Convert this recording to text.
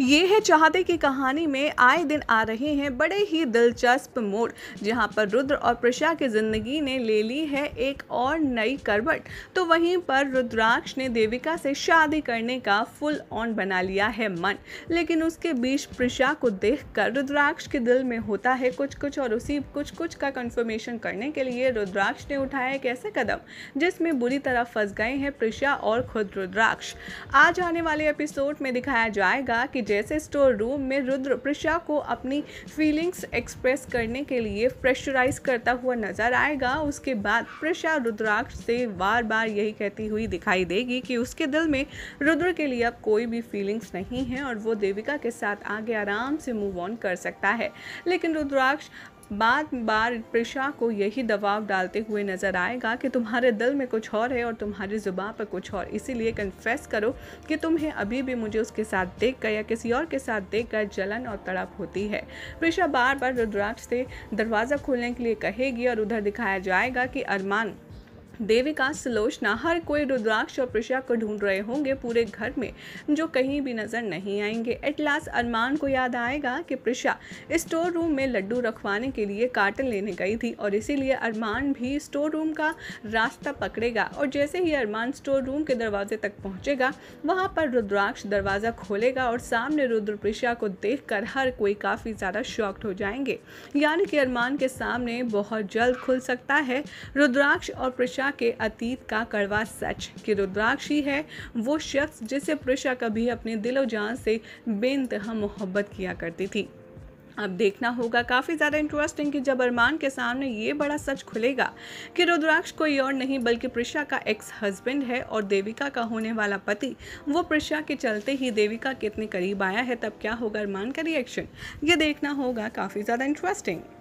ये है चाहते की कहानी में आए दिन आ रहे हैं बड़े ही दिलचस्प मोड़ जहाँ पर रुद्र और प्रशा की ज़िंदगी ने ले ली है एक और नई करवट तो वहीं पर रुद्राक्ष ने देविका से शादी करने का फुल ऑन बना लिया है मन लेकिन उसके बीच प्रशा को देख रुद्राक्ष के दिल में होता है कुछ कुछ और उसी कुछ कुछ का कंफर्मेशन करने के लिए रुद्राक्ष ने उठाया एक ऐसा कदम जिसमें बुरी तरह फंस गए हैं प्रशा और खुद रुद्राक्ष आज आने वाले एपिसोड में दिखाया जाएगा कि जैसे स्टोर रूम में रुद्र प्रशा को अपनी फीलिंग्स एक्सप्रेस करने के लिए प्रेशराइज करता हुआ नजर आएगा उसके बाद प्रशा रुद्राक्ष से बार बार यही कहती हुई दिखाई देगी कि उसके दिल में रुद्र के लिए अब कोई भी फीलिंग्स नहीं है और वो देविका के साथ आगे आराम से मूव ऑन कर सकता है लेकिन रुद्राक्ष बार बार प्रशा को यही दबाव डालते हुए नज़र आएगा कि तुम्हारे दिल में कुछ और है और तुम्हारी ज़ुबान पर कुछ और इसीलिए कन्फेस करो कि तुम्हें अभी भी मुझे उसके साथ देख कर या किसी और के साथ देख कर जलन और तड़प होती है प्रशा बार बार रुद्राक्ष से दरवाज़ा खोलने के लिए कहेगी और उधर दिखाया जाएगा कि अरमान देविका सुलोचना हर कोई रुद्राक्ष और प्रशा को ढूंढ रहे होंगे पूरे घर में जो कहीं भी नज़र नहीं आएंगे एट लास्ट अरमान को याद आएगा कि प्रशा स्टोर रूम में लड्डू रखवाने के लिए कार्टन लेने गई थी और इसीलिए अरमान भी स्टोर रूम का रास्ता पकड़ेगा और जैसे ही अरमान स्टोर रूम के दरवाजे तक पहुंचेगा वहां पर रुद्राक्ष दरवाज़ा खोलेगा और सामने प्रशा को देख हर कोई काफ़ी ज़्यादा शॉक्ड हो जाएंगे यानी कि अरमान के सामने बहुत जल्द खुल सकता है रुद्राक्ष और प्रशा पुरुषा के अतीत का कड़वा सच कि रुद्राक्ष ही है वो शख्स जिसे पुरुषा कभी अपने दिलो जान से बेनतहा मोहब्बत किया करती थी अब देखना होगा काफ़ी ज़्यादा इंटरेस्टिंग कि जब अरमान के सामने ये बड़ा सच खुलेगा कि रुद्राक्ष कोई और नहीं बल्कि प्रिशा का एक्स हस्बैंड है और देविका का होने वाला पति वो प्रिशा के चलते ही देविका कितने करीब आया है तब क्या होगा अरमान का रिएक्शन ये देखना होगा काफ़ी ज़्यादा इंटरेस्टिंग